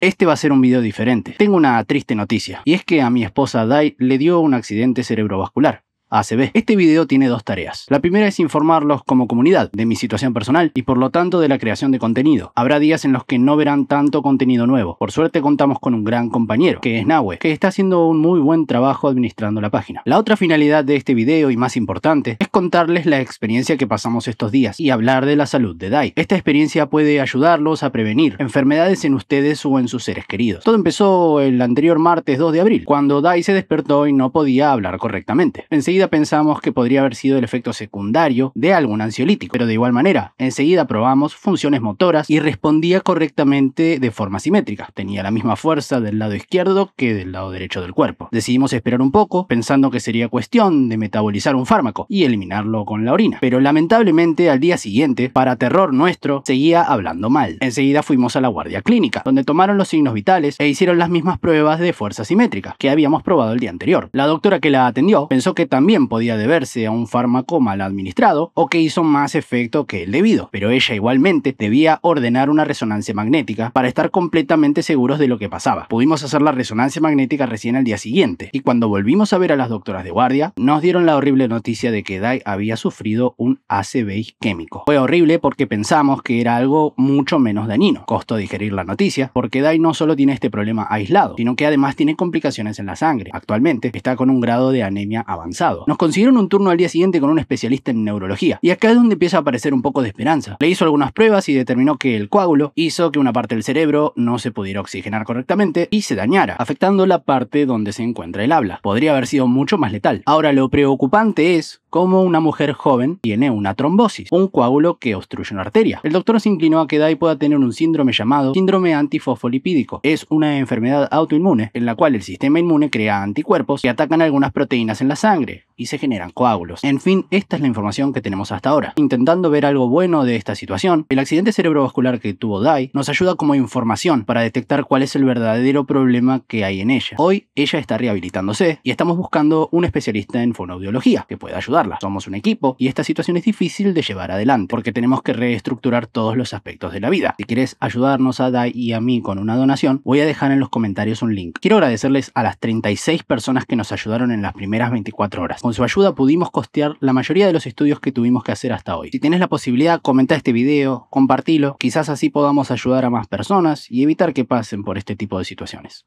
Este va a ser un video diferente. Tengo una triste noticia, y es que a mi esposa Dai le dio un accidente cerebrovascular. ACB. Este video tiene dos tareas. La primera es informarlos como comunidad de mi situación personal y por lo tanto de la creación de contenido. Habrá días en los que no verán tanto contenido nuevo. Por suerte contamos con un gran compañero, que es Nahue, que está haciendo un muy buen trabajo administrando la página. La otra finalidad de este video y más importante es contarles la experiencia que pasamos estos días y hablar de la salud de Dai. Esta experiencia puede ayudarlos a prevenir enfermedades en ustedes o en sus seres queridos. Todo empezó el anterior martes 2 de abril, cuando Dai se despertó y no podía hablar correctamente pensamos que podría haber sido el efecto secundario de algún ansiolítico, pero de igual manera, enseguida probamos funciones motoras y respondía correctamente de forma simétrica. Tenía la misma fuerza del lado izquierdo que del lado derecho del cuerpo. Decidimos esperar un poco, pensando que sería cuestión de metabolizar un fármaco y eliminarlo con la orina. Pero lamentablemente al día siguiente, para terror nuestro, seguía hablando mal. Enseguida fuimos a la guardia clínica, donde tomaron los signos vitales e hicieron las mismas pruebas de fuerza simétrica que habíamos probado el día anterior. La doctora que la atendió pensó que también también podía deberse a un fármaco mal administrado o que hizo más efecto que el debido, pero ella igualmente debía ordenar una resonancia magnética para estar completamente seguros de lo que pasaba. Pudimos hacer la resonancia magnética recién al día siguiente y cuando volvimos a ver a las doctoras de guardia, nos dieron la horrible noticia de que Dai había sufrido un ACV químico. Fue horrible porque pensamos que era algo mucho menos dañino. Costó digerir la noticia porque Dai no solo tiene este problema aislado, sino que además tiene complicaciones en la sangre. Actualmente está con un grado de anemia avanzado nos consiguieron un turno al día siguiente con un especialista en neurología. Y acá es donde empieza a aparecer un poco de esperanza. Le hizo algunas pruebas y determinó que el coágulo hizo que una parte del cerebro no se pudiera oxigenar correctamente y se dañara, afectando la parte donde se encuentra el habla. Podría haber sido mucho más letal. Ahora, lo preocupante es cómo una mujer joven tiene una trombosis, un coágulo que obstruye una arteria. El doctor se inclinó a que Dai pueda tener un síndrome llamado síndrome antifosfolipídico. Es una enfermedad autoinmune en la cual el sistema inmune crea anticuerpos que atacan algunas proteínas en la sangre, y se generan coágulos. En fin, esta es la información que tenemos hasta ahora. Intentando ver algo bueno de esta situación, el accidente cerebrovascular que tuvo Dai nos ayuda como información para detectar cuál es el verdadero problema que hay en ella. Hoy ella está rehabilitándose y estamos buscando un especialista en fonoaudiología que pueda ayudarla. Somos un equipo y esta situación es difícil de llevar adelante porque tenemos que reestructurar todos los aspectos de la vida. Si quieres ayudarnos a Dai y a mí con una donación, voy a dejar en los comentarios un link. Quiero agradecerles a las 36 personas que nos ayudaron en las primeras 24 horas. Con su ayuda pudimos costear la mayoría de los estudios que tuvimos que hacer hasta hoy. Si tenés la posibilidad, comenta este video, compartilo, quizás así podamos ayudar a más personas y evitar que pasen por este tipo de situaciones.